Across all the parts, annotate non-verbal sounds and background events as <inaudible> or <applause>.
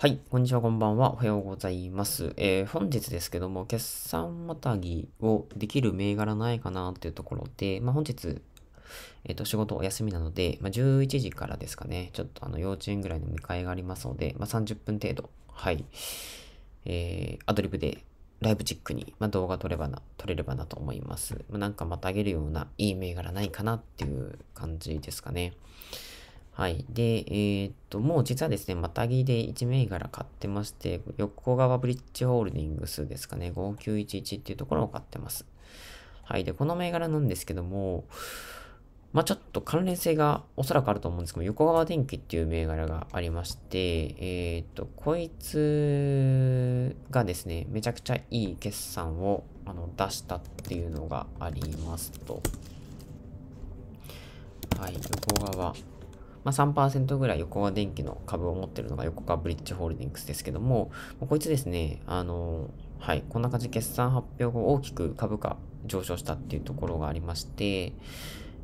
はい、こんにちは、こんばんは。おはようございます。えー、本日ですけども、決算またぎをできる銘柄ないかなっていうところで、まあ、本日、えっ、ー、と、仕事お休みなので、まあ、11時からですかね、ちょっとあの、幼稚園ぐらいの見りがありますので、まあ、30分程度、はい、えー、アドリブでライブチックに、まあ、動画撮ればな、撮れればなと思います。まあ、なんかまたあげるようないい銘柄ないかなっていう感じですかね。はい。で、えー、っと、もう実はですね、またぎで1銘柄買ってまして、横川ブリッジホールディングスですかね、5911っていうところを買ってます。はい。で、この銘柄なんですけども、まあ、ちょっと関連性がおそらくあると思うんですけども、横川電機っていう銘柄がありまして、えー、っと、こいつがですね、めちゃくちゃいい決算をあの出したっていうのがありますと。はい、横川まあ、3%ぐらい横川電機の株を持ってるのが横川ブリッジホールディングスですけども、こいつですね、あの、はい、こんな感じで決算発表後大きく株価上昇したっていうところがありまして、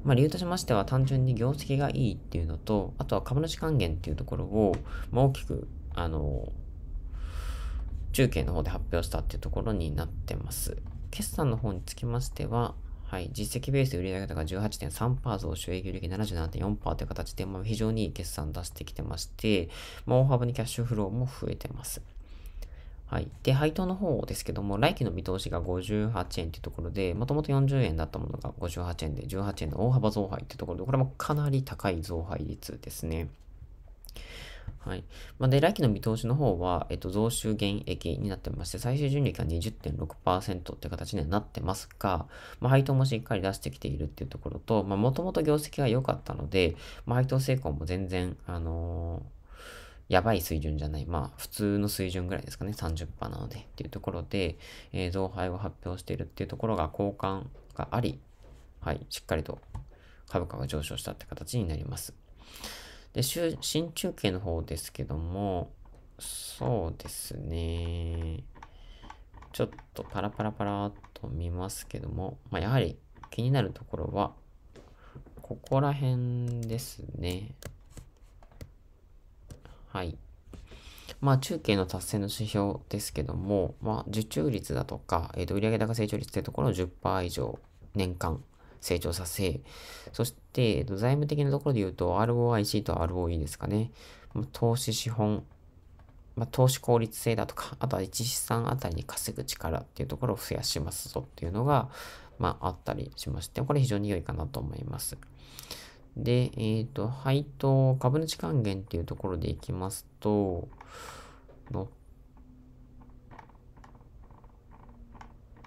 まあ、理由としましては単純に業績がいいっていうのと、あとは株主還元っていうところを、まあ、大きく、あの、中継の方で発表したっていうところになってます。決算の方につきましては、はい、実績ベース売上高が18.3%増収益利77.4%という形で、まあ、非常にいい決算出してきてまして、まあ、大幅にキャッシュフローも増えてます。はい。で、配当の方ですけども、来期の見通しが58円というところで、もともと40円だったものが58円で、18円の大幅増配というところで、これもかなり高い増配率ですね。はい。まあ、で、来期の見通しの方は、えっと、増収減益になってまして、最終純利が20.6%って形にはなってますが、まあ、配当もしっかり出してきているっていうところと、まあ、もともと業績が良かったので、まあ、配当成功も全然、あのーやばい水準じゃない、まあ普通の水準ぐらいですかね、30%なのでっていうところで、えー、増配を発表しているっていうところが好感があり、はい、しっかりと株価が上昇したって形になります。で、新中継の方ですけども、そうですね。ちょっとパラパラパラっと見ますけども、まあ、やはり気になるところは、ここら辺ですね。はい。まあ、中継の達成の指標ですけども、まあ、受注率だとか、えー、売上高成長率というところを10%以上年間成長させ、そして、財務的なところで言うと、ROIC と ROE ですかね。投資資本、まあ、投資効率性だとか、あとは1資産あたりに稼ぐ力っていうところを増やしますぞっていうのが、まあ、あったりしまして、これ非常に良いかなと思います。で、えっ、ー、と、配当、株主還元っていうところでいきますと、乗っ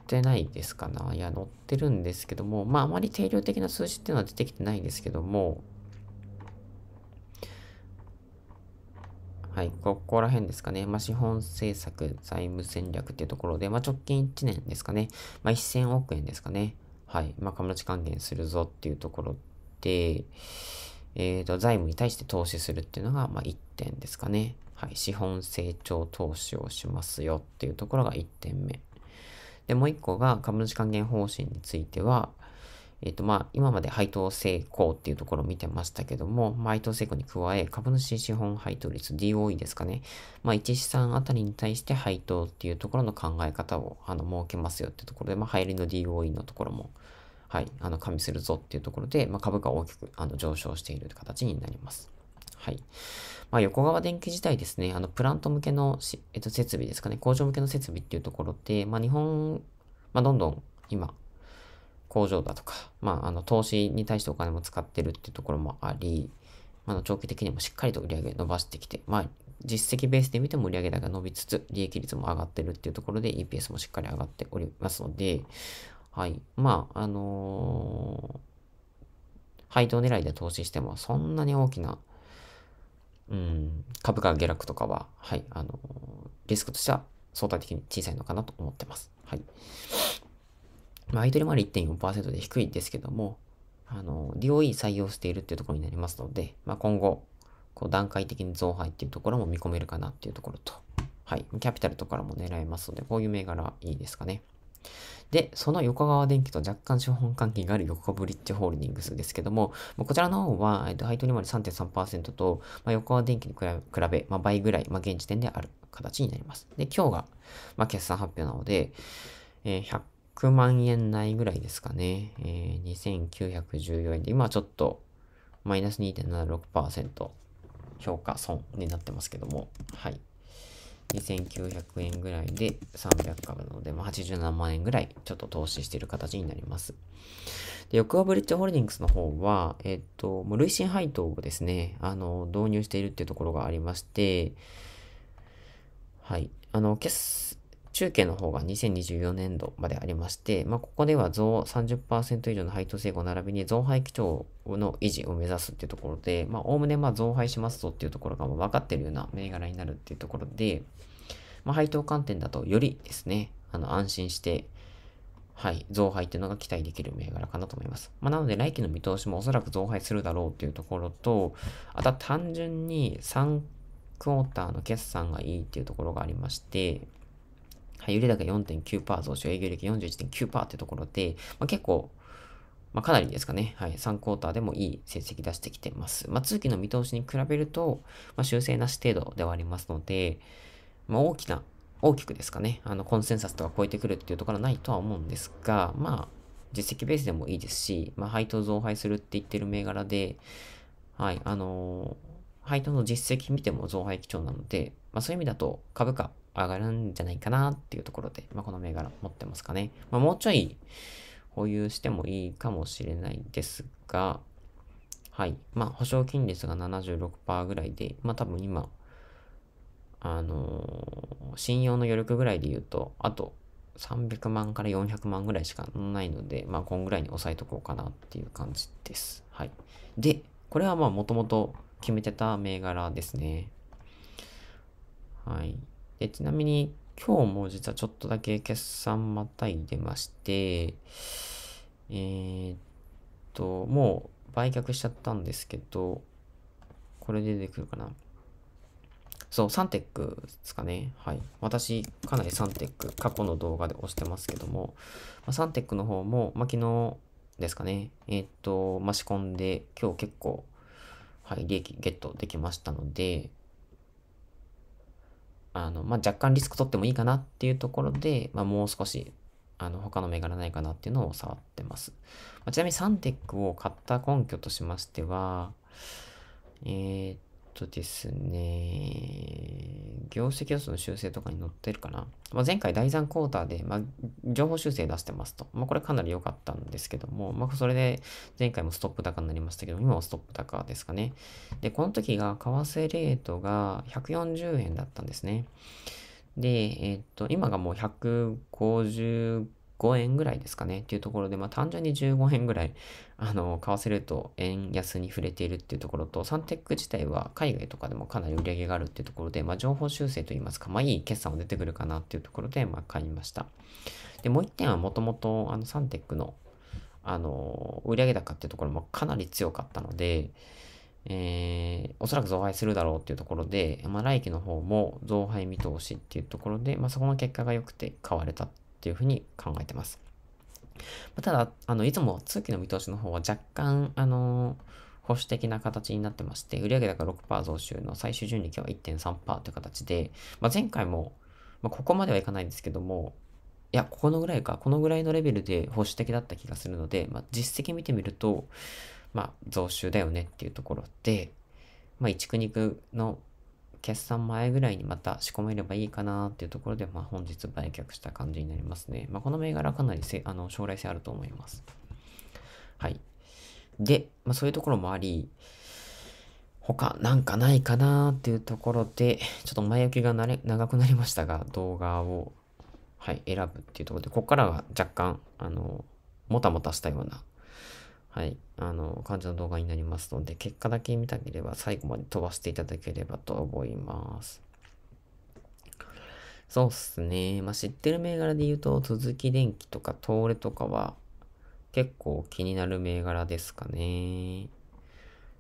ってないですかな。いや、載ってるんですけども、まあ、あまり定量的な数字っていうのは出てきてないんですけども、はい、ここら辺ですかね。まあ、資本政策、財務戦略っていうところで、まあ、直近1年ですかね。まあ、1000億円ですかね。はい。まあ、株主還元するぞっていうところで、えっ、ー、と、財務に対して投資するっていうのが、まあ、1点ですかね。はい。資本成長投資をしますよっていうところが1点目。で、もう一個が株主還元方針については、えっ、ー、と、まあ、今まで配当成功っていうところを見てましたけども、まあ、配当成功に加え、株主資本配当率 DOE ですかね。まあ、1資産あたりに対して配当っていうところの考え方を、あの、設けますよってところで、まあ、入りの DOE のところも、はい、あの、加味するぞっていうところで、まあ、株価大きく、あの、上昇している形になります。はい。まあ、横川電気自体ですね、あの、プラント向けの、えっと、設備ですかね、工場向けの設備っていうところで、まあ、日本、まあ、どんどん今、工場だとか、まあ、あの、投資に対してお金も使ってるっていうところもあり、まあ、長期的にもしっかりと売上伸ばしてきて、まあ、実績ベースで見ても売上高伸びつつ、利益率も上がってるっていうところで EPS もしっかり上がっておりますので、はい。まあ、あのー配当狙いで投資してもそんなに大きなうん、株価下落とかは、はい、あの、リスクとしては相対的に小さいのかなと思ってます。はい。まあ、相取り回り1.4%で低いですけども、あの、DOE 採用しているっていうところになりますので、まあ、今後、こう段階的に増配っていうところも見込めるかなっていうところと、はい、キャピタルとかも狙えますので、こういう銘柄いいですかね。で、その横川電機と若干資本関係がある横川ブリッジホールディングスですけども、こちらの方は、えっと、配当にまで3.3%と、まあ、横川電機に比べ、まあ、倍ぐらい、まあ、現時点である形になります。で、今日が、まあ、決算発表なので、えー、100万円ないぐらいですかね。えー、2914円で、今ちょっと、マイナス2.76%評価損になってますけども、はい。2900円ぐらいで300株なので、まあ、87万円ぐらいちょっと投資している形になります。で、横浜ブリッジホールディングスの方は、えっと、もう累進配当をですね、あの、導入しているっていうところがありまして、はい。あの、決中継の方が2024年度までありまして、まあ、ここでは増30%以上の配当成功並びに増配基調の維持を目指すっていうところで、まあ、おおむねま増配しますぞっていうところがもう分かってるような銘柄になるっていうところで、まあ、配当観点だとよりですね、あの、安心して、はい、増配っていうのが期待できる銘柄かなと思います。まあ、なので来期の見通しもおそらく増配するだろうっていうところと、あとは単純に3クォーターの決算がいいっていうところがありまして、はい、売上高4.9%増収、営業利益41.9%ってところで、まあ、結構、まあ、かなりですかね、はい、3クォーターでもいい成績出してきてます。まあ、通期の見通しに比べると、まあ、修正なし程度ではありますので、まあ、大きな、大きくですかね、あの、コンセンサスとか超えてくるっていうところはないとは思うんですが、まあ、実績ベースでもいいですし、まあ、配当増配するって言ってる銘柄で、はい、あのー、配当の実績見ても増配基調なので、まあ、そういう意味だと株価上がるんじゃないかなっていうところで、まあ、この銘柄持ってますかね。まあ、もうちょい保有してもいいかもしれないですが、はい。まあ、保証金率が76%ぐらいで、まあ、多分今、あのー、信用の余力ぐらいで言うと、あと300万から400万ぐらいしかないので、まあ、こんぐらいに抑えとこうかなっていう感じです。はい。で、これはまあ、もともと決めてた銘柄ですね。はい。で、ちなみに今日も実はちょっとだけ決算またいでまして、えー、っと、もう売却しちゃったんですけど、これで出てくるかな。そう、サンテックですかね。はい。私、かなりサンテック、過去の動画で押してますけども、まあ、サンテックの方も、まあ、昨日ですかね、えー、っと、まあ、仕込んで、今日結構、はい、利益ゲットできましたので、あの、まあ、若干リスク取ってもいいかなっていうところで、まあ、もう少し、あの、他の銘柄ないかなっていうのを触ってます。まあ、ちなみにサンテックを買った根拠としましては、えー、とですね、業績予想の修正とかに載ってるかな。まあ、前回第3クォーターで、まあ、情報修正出してますと。まあ、これかなり良かったんですけども、まあ、それで前回もストップ高になりましたけど、今もストップ高ですかね。で、この時が為替レートが140円だったんですね。で、えっと、今がもう155 5円ぐらいですかねっていうところで、まあ、単純に15円ぐらい、あの、買わせると円安に触れているっていうところと、サンテック自体は海外とかでもかなり売り上げがあるっていうところで、まあ、情報修正といいますか、まあ、いい決算も出てくるかなっていうところで、まあ、買いました。で、もう1点はもともと、あの、サンテックの、あの、売上高っていうところもかなり強かったので、えー、おそらく増配するだろうっていうところで、まあ、来期の方も増配見通しっていうところで、まあ、そこの結果が良くて買われたというふうに考えてます。ただ、あの、いつも通期の見通しの方は若干、あの、保守的な形になってまして、売上高6%増収の最終純利益は1.3%という形で、まあ、前回も、まあ、ここまではいかないんですけども、いや、ここのぐらいか、このぐらいのレベルで保守的だった気がするので、まあ、実績見てみると、まあ、増収だよねっていうところで、まあ、1区2区の決算前ぐらいにまた仕込めればいいかなっていうところで、まあ、本日売却した感じになりますね。まあ、この銘柄はかなりせあの将来性あると思います。はい。で、まあ、そういうところもあり、他なんかないかなっていうところで、ちょっと前置きがなれ長くなりましたが、動画を、はい、選ぶっていうところで、ここからは若干、あの、もたもたしたようなはい、あの、感じの動画になりますので、結果だけ見たければ最後まで飛ばしていただければと思います。そうっすね。まあ、知ってる銘柄で言うと、続き電気とか、東レとかは、結構気になる銘柄ですかね。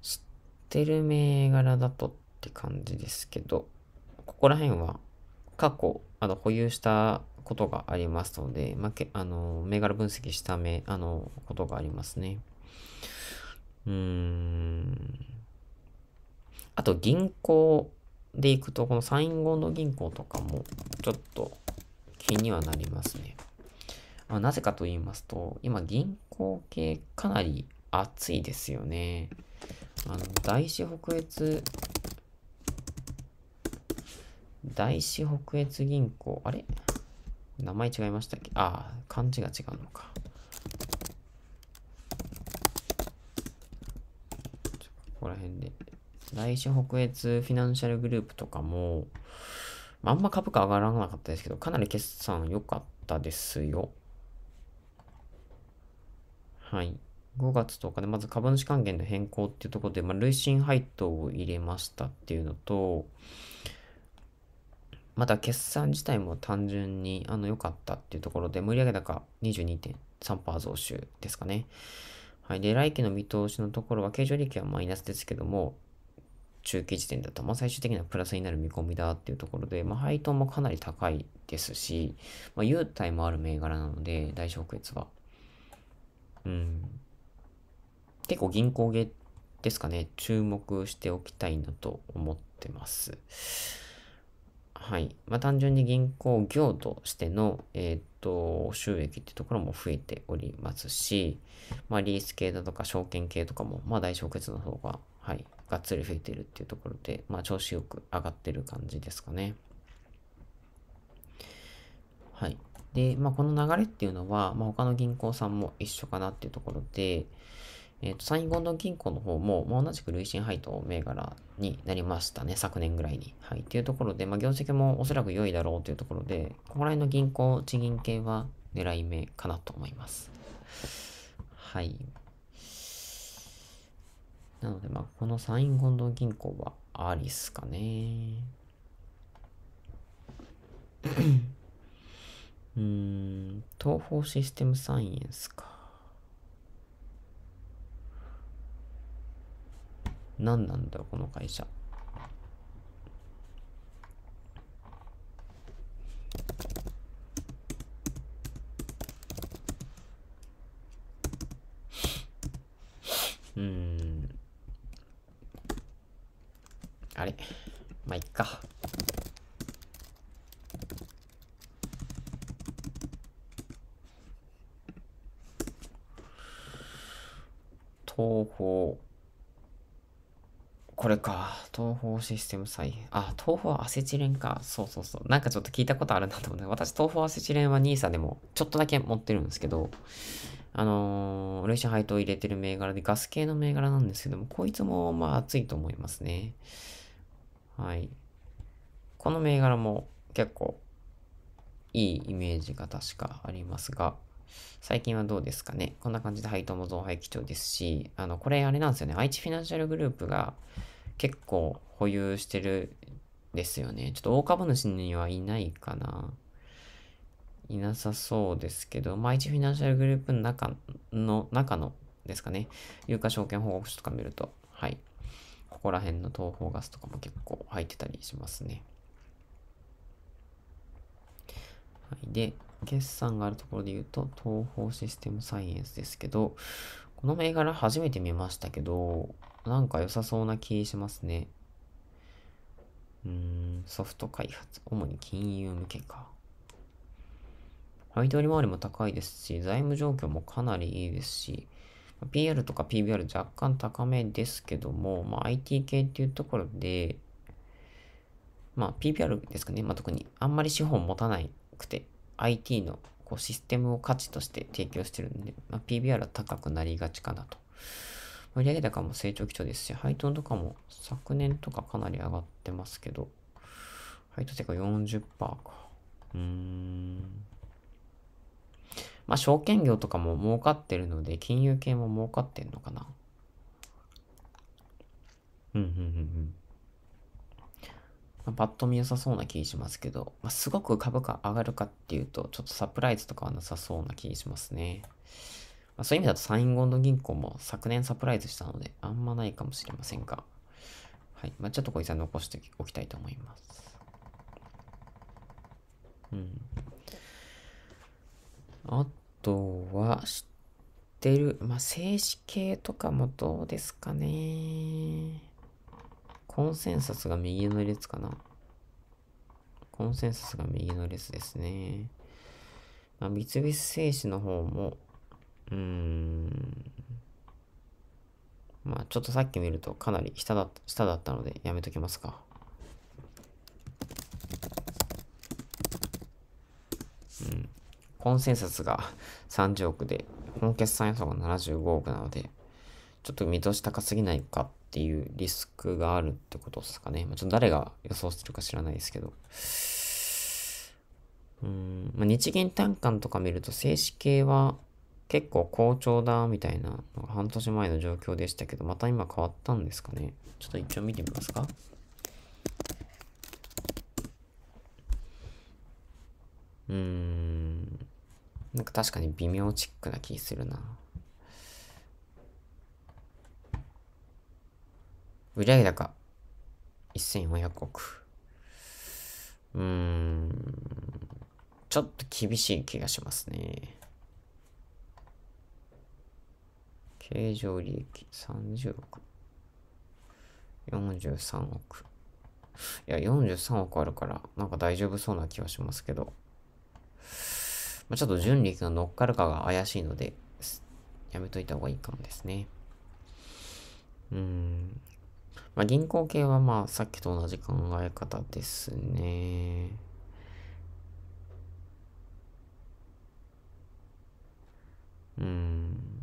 知ってる銘柄だとって感じですけど、ここら辺は過去、あの、保有したことがありますので、まあ、けあの、銘柄分析した目、あの、ことがありますね。うーん。あと銀行で行くと、このサインゴンド銀行とかも、ちょっと気にはなりますね。まあ、なぜかと言いますと、今銀行系かなり熱いですよね。あの、大四北越、大四北越銀行、あれ名前違いましたっけああ、漢字が違うのか。こら辺で。来週北越フィナンシャルグループとかも、あ、んま株価上がらなかったですけど、かなり決算良かったですよ。はい。5月とかでまず株主還元の変更っていうところで、まあ、累進配当を入れましたっていうのと、また決算自体も単純にあの良かったっていうところで、売上高22.3%増収ですかね。はい。で、来期の見通しのところは、経常利益はマイナスですけども、中期時点だと、まあ、最終的にはプラスになる見込みだっていうところで、まあ、配当もかなり高いですし、まあ、優待もある銘柄なので、大正月は。うん。結構銀行系ですかね、注目しておきたいなと思ってます。はい。まあ、単純に銀行業としての、えー、っと、収益っていうところも増えておりますし、まあ、リース系だとか証券系とかも、まあ、大小決の方が、はい、がっつり増えているっていうところで、まあ、調子よく上がってる感じですかね。はい。で、まあ、この流れっていうのは、まあ、他の銀行さんも一緒かなっていうところで、えっ、ー、と、インゴンドン銀行の方も、まあ、同じく累進配当銘柄になりましたね、昨年ぐらいに。はい。というところで、まあ、業績もおそらく良いだろうというところで、ここら辺の銀行、地銀系は狙い目かなと思います。はい。なので、まあ、このサインゴンドン銀行はありっすかね。<coughs> うん、東方システムサイエンスか。何なんだこの会社うんあれまあいっか東方これか。東方システム再編。あ、東方アセチレンか。そうそうそう。なんかちょっと聞いたことあるなと思って。私、東方アセチレンは NISA でもちょっとだけ持ってるんですけど、あのー、累進配当入れてる銘柄でガス系の銘柄なんですけども、こいつもまあ熱いと思いますね。はい。この銘柄も結構いいイメージが確かありますが、最近はどうですかね。こんな感じで配当も増配基調ですし、あの、これあれなんですよね。愛知フィナンシャルグループが結構保有してるですよね。ちょっと大株主にはいないかな。いなさそうですけど、まあ、フィナンシャルグループの中の、中のですかね、有価証券報告書とか見ると、はい。ここら辺の東方ガスとかも結構入ってたりしますね。はい。で、決算があるところで言うと、東方システムサイエンスですけど、この銘柄初めて見ましたけど、なんか良さそうな気しますね。うーん、ソフト開発、主に金融向けか。配当利回りも高いですし、財務状況もかなりいいですし、PR とか PBR 若干高めですけども、まあ、IT 系っていうところで、まあ、PBR ですかね、まあ、特にあんまり資本持たなくて IT のこうシステムを価値として提供してるんで、まあ、PBR は高くなりがちかなと。売上高も成長基調ですし、配当とかも昨年とかかなり上がってますけど、配当成か40%か。うーん。まあ、証券業とかも儲かってるので、金融系も儲かってんのかな。うんうんうんうん。まあ、パッと見良さそうな気しますけど、まあ、すごく株価上がるかっていうと、ちょっとサプライズとかはなさそうな気しますね。まあ、そういう意味だとサインゴンド銀行も昨年サプライズしたので、あんまないかもしれませんが、はい。まあ、ちょっとこいつは残しておきたいと思います。うん。あとは、知ってる、まあ、静止系とかもどうですかね。コンセンサスが右の列かな。コンセンサスが右の列ですね。まあ、三菱製紙の方も、うーん。まあ、ちょっとさっき見るとかなり下だ下だったのでやめときますか。うん。コンセンサスが30億で、本決算予想が75億なので、ちょっと見通し高すぎないかっていうリスクがあるってことですかね。まあ、ちょっと誰が予想するか知らないですけど。うんまあ、日銀短観とか見ると静止系は結構好調だみたいな半年前の状況でしたけどまた今変わったんですかねちょっと一応見てみますかうーんなんか確かに微妙チックな気するな売上高1400億。うーん、ちょっと厳しい気がしますね。経常利益30億。43億。いや、43億あるから、なんか大丈夫そうな気はしますけど。まあ、ちょっと純利益が乗っかるかが怪しいので、やめといた方がいいかもですね。うん。まあ、銀行系はまあさっきと同じ考え方ですね。うん。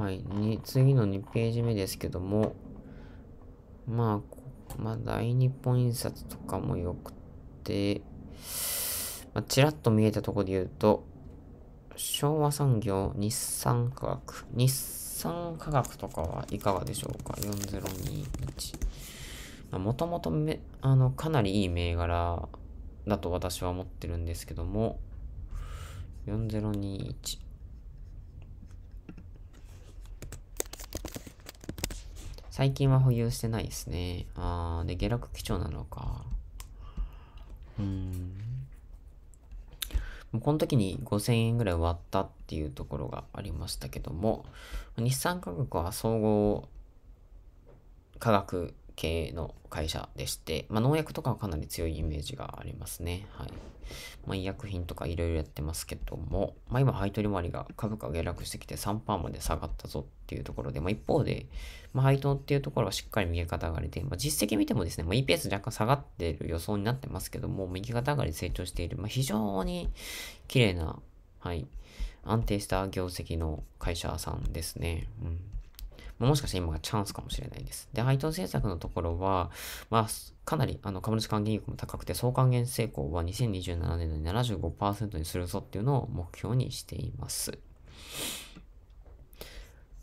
はい、次の2ページ目ですけども、まあ、まあ、大日本印刷とかもよくて、まあ、ちらっと見えたところで言うと、昭和産業、日産科学、日産科学とかはいかがでしょうか ?4021。まあ、もともとめ、あの、かなりいい銘柄だと私は思ってるんですけども、4021。最近は保有してないですね。ああ、で、下落基調なのか。うん。もうこの時に5000円ぐらい割ったっていうところがありましたけども、日産価格は総合価格系の会社でして、まあ、農薬とかはかなり強いイメージがありますね。はい。まあ、医薬品とかいろいろやってますけども、まあ、今、配当利回りが株価下落してきて3%まで下がったぞっていうところで、まあ、一方で、まあ、配当っていうところはしっかり右肩上がりで、まあ、実績見てもですね、まあ、EPS 若干下がってる予想になってますけども、右肩上がり成長している、まあ、非常に綺麗な、はい、安定した業績の会社さんですね。うんもしかして今がチャンスかもしれないです。で、配当政策のところは、まあ、かなりあの株主還元益も高くて、総還元成功は2027年の75%にするぞっていうのを目標にしています。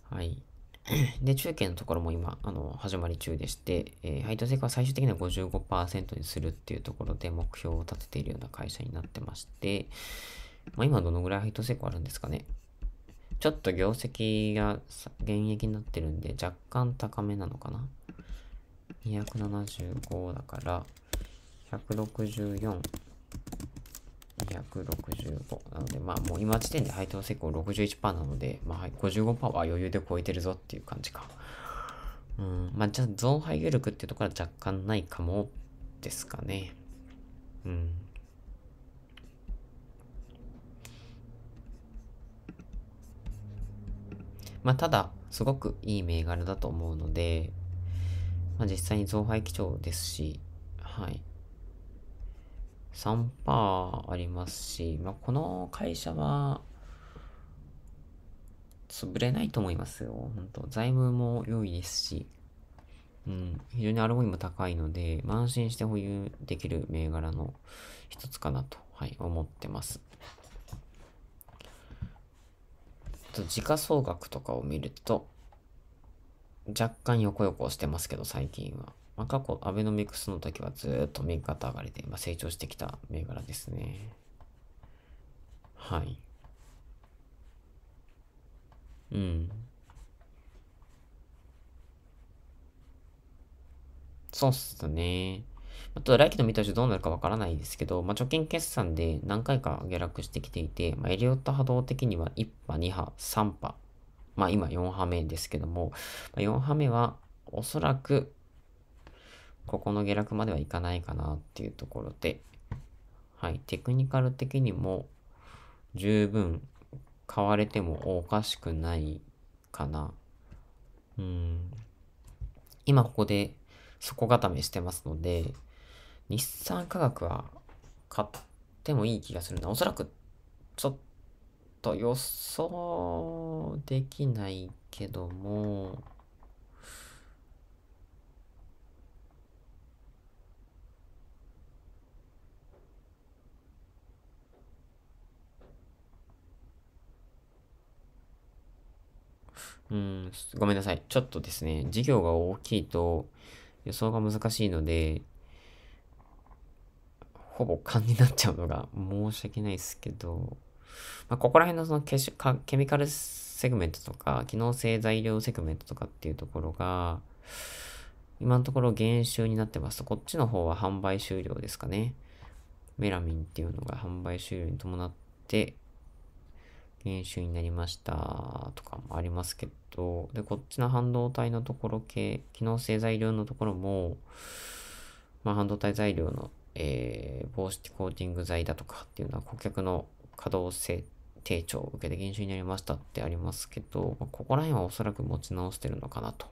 はい。<clears throat> で、中継のところも今、あの、始まり中でして、えー、配当成功は最終的には55%にするっていうところで目標を立てているような会社になってまして、まあ、今どのぐらい配当成功あるんですかね。ちょっと業績が現役になってるんで、若干高めなのかな。275だから、164。265なので、まあもう今時点で配当成功61%なので、まあ55%は余裕で超えてるぞっていう感じか。うん、まあじゃあ増配余力っていうところは若干ないかもですかね。うん。まあ、ただ、すごくいい銘柄だと思うので、まあ、実際に増配基調ですし、はい。3%ありますし、まあ、この会社は、潰れないと思いますよ。本当財務も良いですし、うん、非常にアルゴリも高いので、まあ、安心して保有できる銘柄の一つかなと、はい、思ってます。と時価総額とかを見ると、若干横横してますけど、最近は。まあ、過去、アベノミクスの時はずっと右肩上がりで、まあ、成長してきた銘柄ですね。はい。うん。そうっすね。あと、来期の見通しどうなるかわからないですけど、まあ、貯金決算で何回か下落してきていて、まあ、エリオット波動的には1波、2波、3波、まあ、今4波目ですけども、まあ、4波目はおそらく、ここの下落まではいかないかなっていうところで、はい、テクニカル的にも十分買われてもおかしくないかな。うん。今ここで底固めしてますので、日産科学は買ってもいい気がするな。おそらく、ちょっと予想できないけども、うん、ごめんなさい。ちょっとですね、事業が大きいと予想が難しいので、ほぼ勘になっちゃうのが申し訳ないですけど、まあ、ここら辺のそのケシケミカルセグメントとか、機能性材料セグメントとかっていうところが、今のところ減収になってますと、こっちの方は販売終了ですかね。メラミンっていうのが販売終了に伴って、減収になりましたとかもありますけど、で、こっちの半導体のところ系、機能性材料のところも、まあ、半導体材料のえー、防止コーティング剤だとかっていうのは顧客の可動性低調を受けて減収になりましたってありますけど、まあ、ここら辺はおそらく持ち直してるのかなと。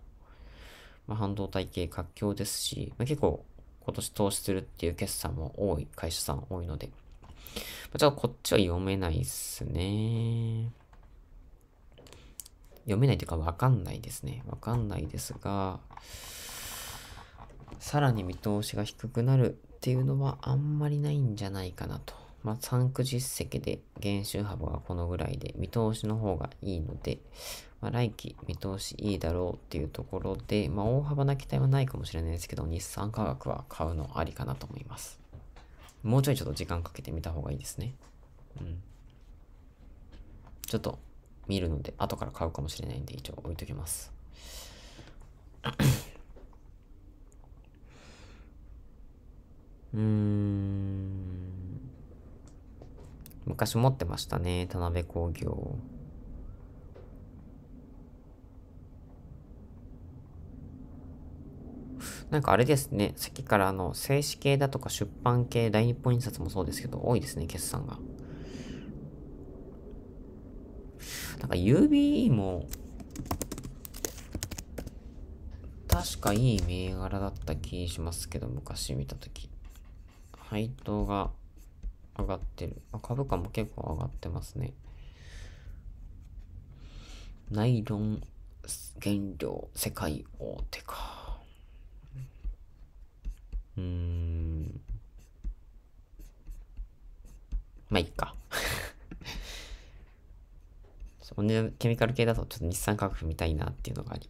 まあ、半導体系活況ですし、まあ、結構今年投資するっていう決算も多い、会社さん多いので、まあ、ちょっとこっちは読めないっすね。読めないというかわかんないですね。わかんないですが、さらに見通しが低くなるっていうのはあんまりないんじゃないかなと。まあ、3区実績で減収幅がこのぐらいで、見通しの方がいいので、まあ、来期見通しいいだろうっていうところで、まあ、大幅な期待はないかもしれないですけど、日産科学は買うのありかなと思います。もうちょいちょっと時間かけてみた方がいいですね。うん。ちょっと見るので、後から買うかもしれないんで、一応置いときます。うん。昔持ってましたね、田辺工業。なんかあれですね、さっきからあの、静止系だとか出版系、大日本印刷もそうですけど、多いですね、決算が。なんか UBE も、確かいい銘柄だった気しますけど、昔見たとき。配当が上がってる。あ株価も結構上がってますね。ナイロン原料世界大手か。うーん。まあ、いいか。<laughs> ケミカル系だとちょっと日産確保見たいなっていうのがあり。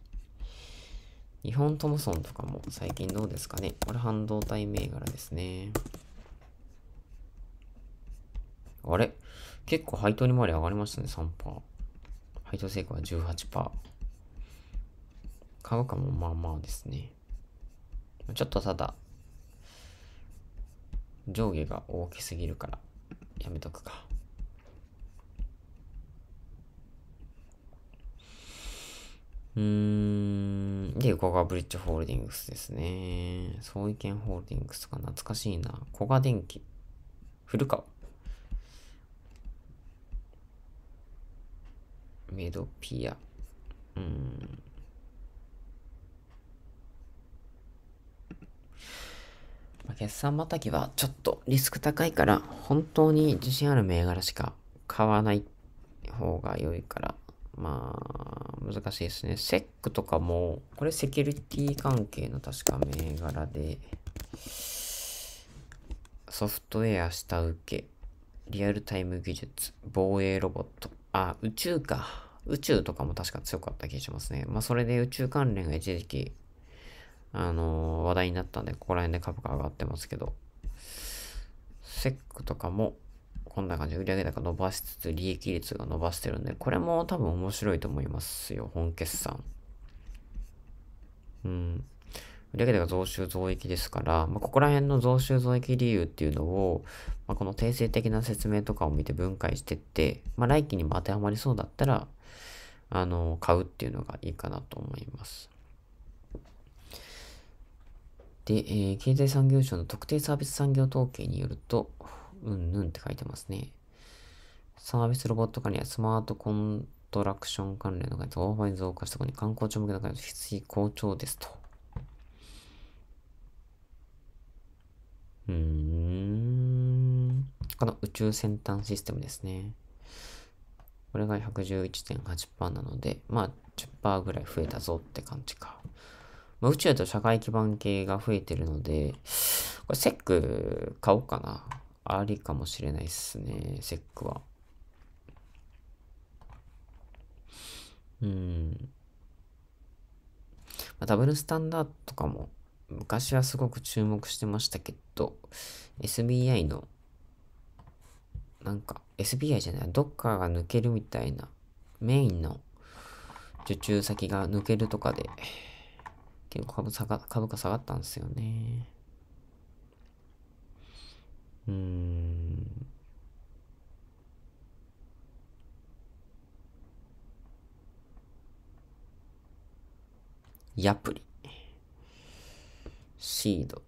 日本トムソンとかも最近どうですかねこれ半導体銘柄ですね。あれ結構配当利回り上がりましたね、3%。配当成功は18%。株価もまあまあですね。ちょっとただ、上下が大きすぎるから、やめとくか。うーん。で、コガブリッジホールディングスですね。総意見ホールディングスとか懐かしいな。コガ電機。古川。メドピア。うん。ま決算またぎはちょっとリスク高いから本当に自信ある銘柄しか買わない方が良いからまあ難しいですねセックとかもこれセキュリティ関係の確か銘柄でソフトウェア下請けリアルタイム技術防衛ロボットあ宇宙か宇宙とかも確か強かった気がしますね。まあ、それで宇宙関連が一時期、あのー、話題になったんで、ここら辺で株価上がってますけど、セックとかも、こんな感じで売上高伸ばしつつ、利益率が伸ばしてるんで、これも多分面白いと思いますよ、本決算。うん。売上高増収増益ですから、まあ、ここら辺の増収増益理由っていうのを、まあ、この定性的な説明とかを見て分解してって、まあ、来期にも当てはまりそうだったら、あの、買うっていうのがいいかなと思います。で、えー、経済産業省の特定サービス産業統計によると、うんぬんって書いてますね。サービスロボット化にはスマートコントラクション関連の開発が大幅に増加したことに観光庁向けの開発必須好調ですと。うん。この宇宙先端システムですね。これが111.8%なので、まあ10%ぐらい増えたぞって感じか。まあ、宇宙と社会基盤系が増えてるので、これセック買おうかな。ありかもしれないっすね、セックは。うん。まあ、ダブルスタンダードとかも昔はすごく注目してましたけど、SBI のなんか SBI じゃない、どっかが抜けるみたいな、メインの受注先が抜けるとかで、結構株下が株価下がったんですよね。うーん。ヤプリ。シード。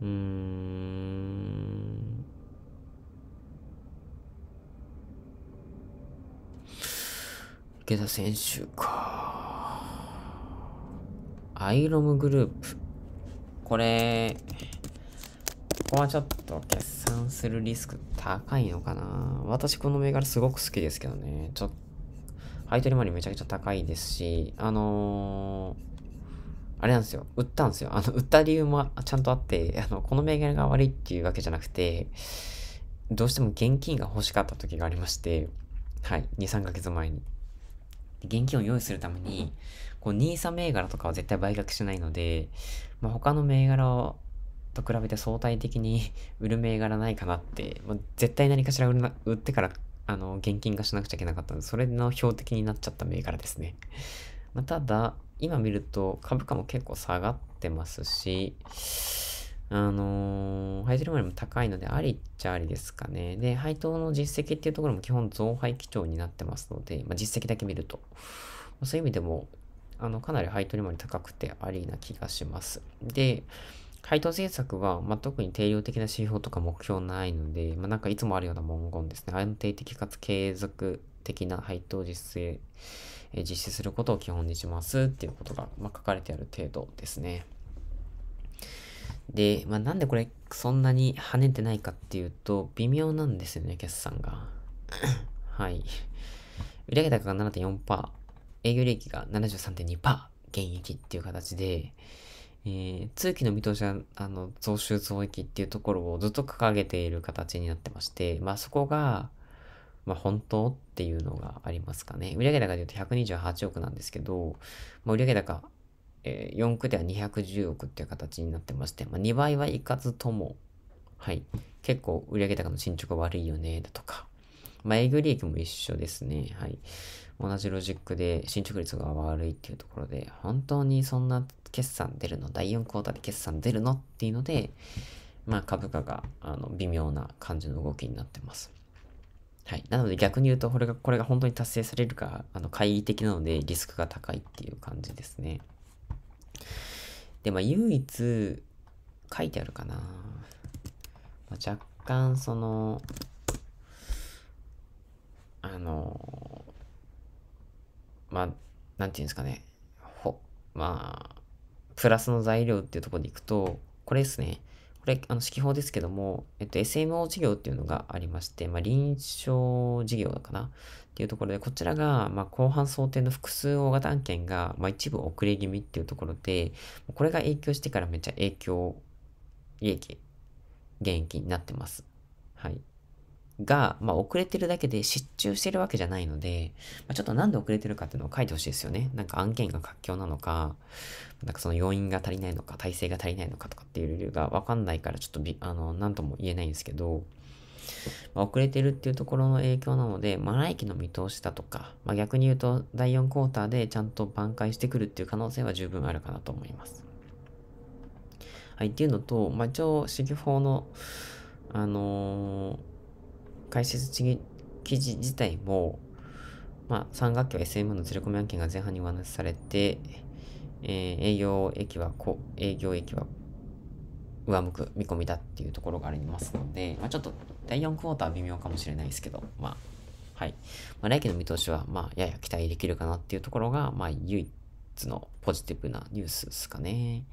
うーん。池田選手か。アイロムグループ。これ、ここはちょっと決算するリスク高いのかな。私この銘柄すごく好きですけどね。ちょっと、配当利回りめちゃくちゃ高いですし、あのーあれなんですよ。売ったんですよ。あの、売った理由もちゃんとあって、あの、この銘柄が悪いっていうわけじゃなくて、どうしても現金が欲しかった時がありまして、はい、2、3ヶ月前に。現金を用意するために、こう、NISA 銘柄とかは絶対売却しないので、まあ、他の銘柄と比べて相対的に <laughs> 売る銘柄ないかなって、まあ、絶対何かしら売な売ってから、あの、現金化しなくちゃいけなかったので、それの標的になっちゃった銘柄ですね。まあ、ただ、今見ると株価も結構下がってますし、あのー、配当利りも高いので、ありっちゃありですかね。で、配当の実績っていうところも基本増配基調になってますので、まあ、実績だけ見ると。そういう意味でも、あの、かなり配当利回り高くてありな気がします。で、配当政策は、まあ、特に定量的な指標とか目標ないので、まあ、なんかいつもあるような文言ですね。安定的かつ継続的な配当実勢。え実施することを基本にしますっていうことが、まあ、書かれてある程度ですね。で、まあ、なんでこれそんなに跳ねてないかっていうと、微妙なんですよね、決算が。<coughs> はい。売上高が7.4%、営業利益が73.2%、減益っていう形で、えー、通期の見通しは、あの、増収増益っていうところをずっと掲げている形になってまして、まあそこが、まあ、本当っていうのがありますかね。売上高で言うと128億なんですけど、まあ、売上高、えー、4区では210億っていう形になってまして、まあ、2倍はいかずとも、はい、結構売上高の進捗悪いよね、だとか、まあ、営業利益も一緒ですね。はい。同じロジックで進捗率が悪いっていうところで、本当にそんな決算出るの第4クォーターで決算出るのっていうので、まあ、株価があの微妙な感じの動きになってます。はい。なので逆に言うと、これが、これが本当に達成されるか、あの、懐疑的なのでリスクが高いっていう感じですね。で、まあ、唯一、書いてあるかな。まあ、若干、その、あの、まあ、なんていうんですかね。ほ、まあ、プラスの材料っていうところでいくと、これですね。これ、あの、指揮法ですけども、えっと、SMO 事業っていうのがありまして、まあ、臨床事業だかなっていうところで、こちらが、まあ、後半想定の複数大型案件が、まあ、一部遅れ気味っていうところで、これが影響してからめっちゃ影響、利益、減益になってます。はい。が、まあ、遅れてるだけで失注してるわけじゃないので、まあ、ちょっとなんで遅れてるかっていうのを書いてほしいですよね。なんか案件が活況なのか、なんかその要因が足りないのか、体制が足りないのかとかっていう理由がわかんないから、ちょっとび、あの、なんとも言えないんですけど、まあ、遅れてるっていうところの影響なので、まあ、来期の見通しだとか、まあ、逆に言うと第4クォーターでちゃんと挽回してくるっていう可能性は十分あるかなと思います。はい、っていうのと、まあ、一応、市議法の、あのー解説記事自体も、まあ、3学期は SM のずれ込み案件が前半に上乗せされて、えー、営業益は営業益は上向く見込みだっていうところがありますので、まあ、ちょっと第4クォーターは微妙かもしれないですけど、まあ、はい。まあ、来期の見通しは、まあ、やや期待できるかなっていうところが、まあ、唯一のポジティブなニュースですかね。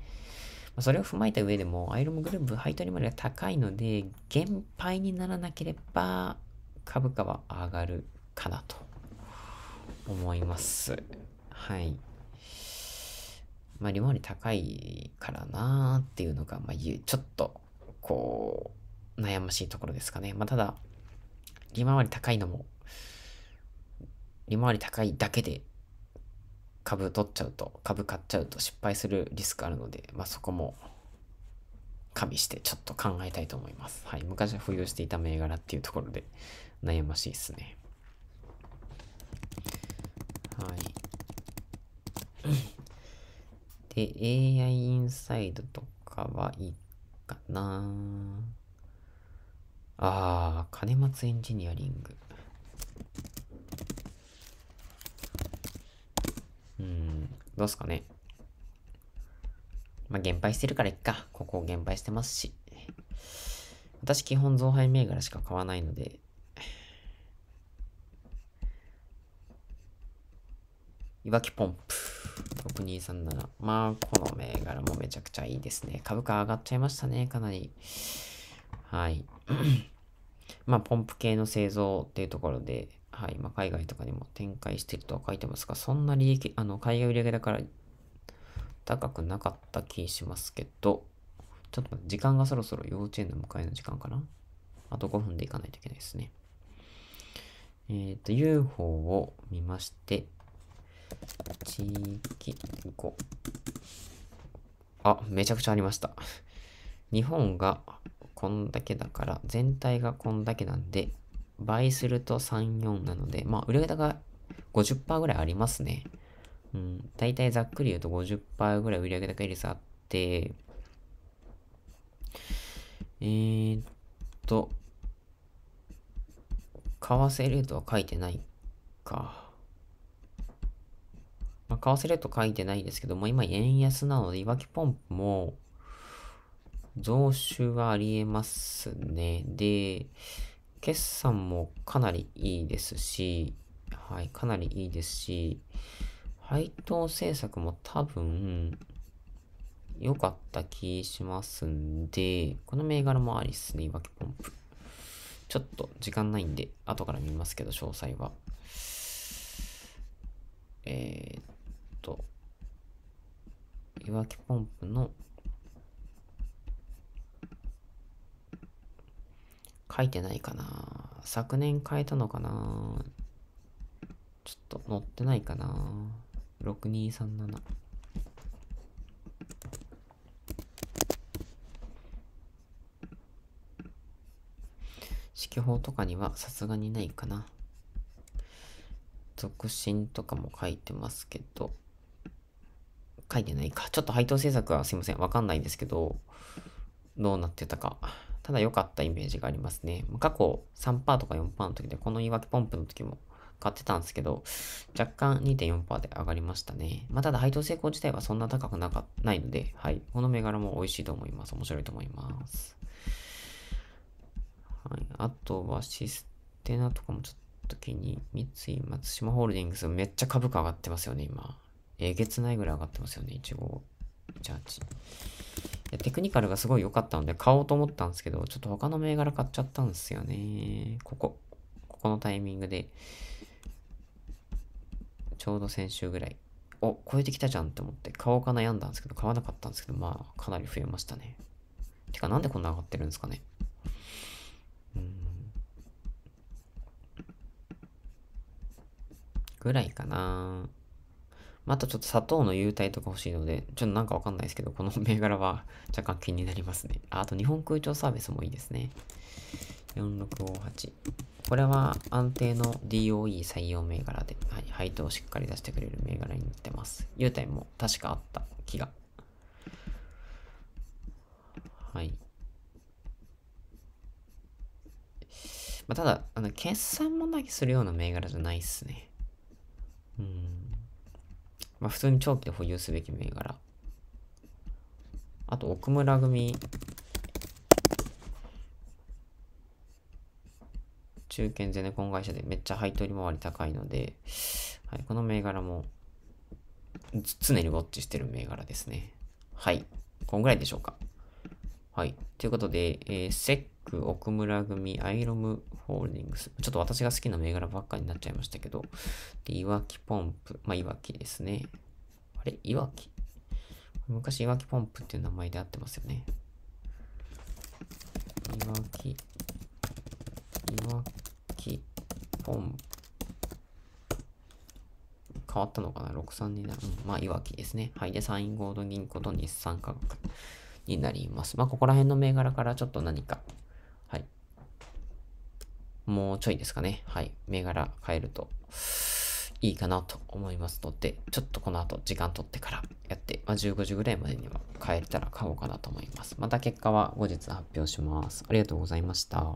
まそれを踏まえた上でも、アイロムグループ配当利回りが高いので、減配にならなければ、株価は上がるかなと思います。はい。まあ、利回り高いからなーっていうのが、まあ、ちょっと、こう、悩ましいところですかね。まあ、ただ、利回り高いのも、利回り高いだけで株取っちゃうと、株買っちゃうと失敗するリスクあるので、まあ、そこも加味してちょっと考えたいと思います。はい。昔は保有していた銘柄っていうところで悩ましいですね。はい。<coughs> で、AI インサイドとかはいいかなああ、金松エンジニアリング。どうすかね。まあ、減配してるからいっか。ここを減配してますし。私、基本増配銘柄しか買わないので、いわきポンプ。6237。まあ、この銘柄もめちゃくちゃいいですね。株価上がっちゃいましたね、かなり。はい。まあ、ポンプ系の製造っていうところで、はい、まあ、海外とかにも展開してるとは書いてますが、そんな利益、あの、海外売上だから高くなかった気しますけど、ちょっと時間がそろそろ幼稚園の迎えの時間かなあと5分で行かないといけないですね。えっ、ー、と、UFO を見まして、地域5。あ、めちゃくちゃありました。日本がこんだけだから、全体がこんだけなんで、倍すると3、4なので、まあ、売れ高が50%ぐらいありますね。うん、大体ざっくり言うと50%ぐらい売上高率あって、えー、っと、為替レートは書いてないか。まあ、為替レート書いてないですけども、今円安なので、いわきポンプも、増収はありえますね。で、決算もかなりいいですし、はい、かなりいいですし、配当政策も多分、良かった気しますんで、この銘柄もありっすね、いわきポンプ。ちょっと時間ないんで、後から見ますけど、詳細は。えー、っと、いわきポンプの書いてないかな昨年変えたのかなちょっと載ってないかな6237揮法とかにはさすがにないかな続進とかも書いてますけど書いてないかちょっと配当政策はすいませんわかんないんですけどどうなってたかただ良かったイメージがありますね。過去3%とか4%の時で、この言い訳ポンプの時も買ってたんですけど、若干2.4%で上がりましたね。まあ、ただ配当成功自体はそんな高くなかないので、はい。この銘柄も美味しいと思います。面白いと思います。はい。あとはシステナとかもちょっと気に、三井松島ホールディングスめっちゃ株価上がってますよね、今。えげつないぐらい上がってますよね、1 5 1 8テクニカルがすごい良かったので買おうと思ったんですけど、ちょっと他の銘柄買っちゃったんですよね。ここ。ここのタイミングで。ちょうど先週ぐらい。お、超えてきたじゃんって思って買おうか悩んだんですけど、買わなかったんですけど、まあ、かなり増えましたね。てか、なんでこんな上がってるんですかね。うん。ぐらいかな。またちょっと砂糖の優待とか欲しいので、ちょっとなんかわかんないですけど、この銘柄は若干気になりますね。ああと日本空調サービスもいいですね。4658。これは安定の DOE 採用銘柄で、はい、配当をしっかり出してくれる銘柄になってます。優待も確かあった気が。はい。まあ、ただ、あの、決算もなけするような銘柄じゃないっすね。うん。まあ、普通に長期で保有すべき銘柄。あと、奥村組、中堅ゼネコン会社でめっちゃ配当利回り高いので、はい、この銘柄も常にウォッチしてる銘柄ですね。はい。こんぐらいでしょうか。はい。ということで、えー、セック、奥村組、アイロムホールディングス。ちょっと私が好きな銘柄ばっかになっちゃいましたけど。で、いわきポンプ。まあ、いわきですね。あれいわき昔、いわきポンプっていう名前で合ってますよね。いわき、いわきポンプ。変わったのかな6 3 2なうん、まあ、いわきですね。はい。で、サインゴード銀行と日産化学。になります。まあ、ここら辺の銘柄からちょっと何か、はい。もうちょいですかね。はい。銘柄変えるといいかなと思いますので、ちょっとこの後時間取ってからやって、まあ、15時ぐらいまでには変えれたら買おうかなと思います。また結果は後日発表します。ありがとうございました。